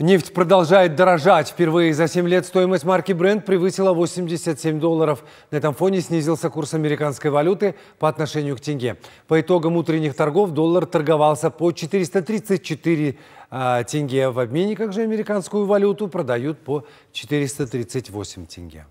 Нефть продолжает дорожать. Впервые за 7 лет стоимость марки Brent превысила 87 долларов. На этом фоне снизился курс американской валюты по отношению к тенге. По итогам утренних торгов доллар торговался по 434 а, тенге. В обменниках же американскую валюту продают по 438 тенге.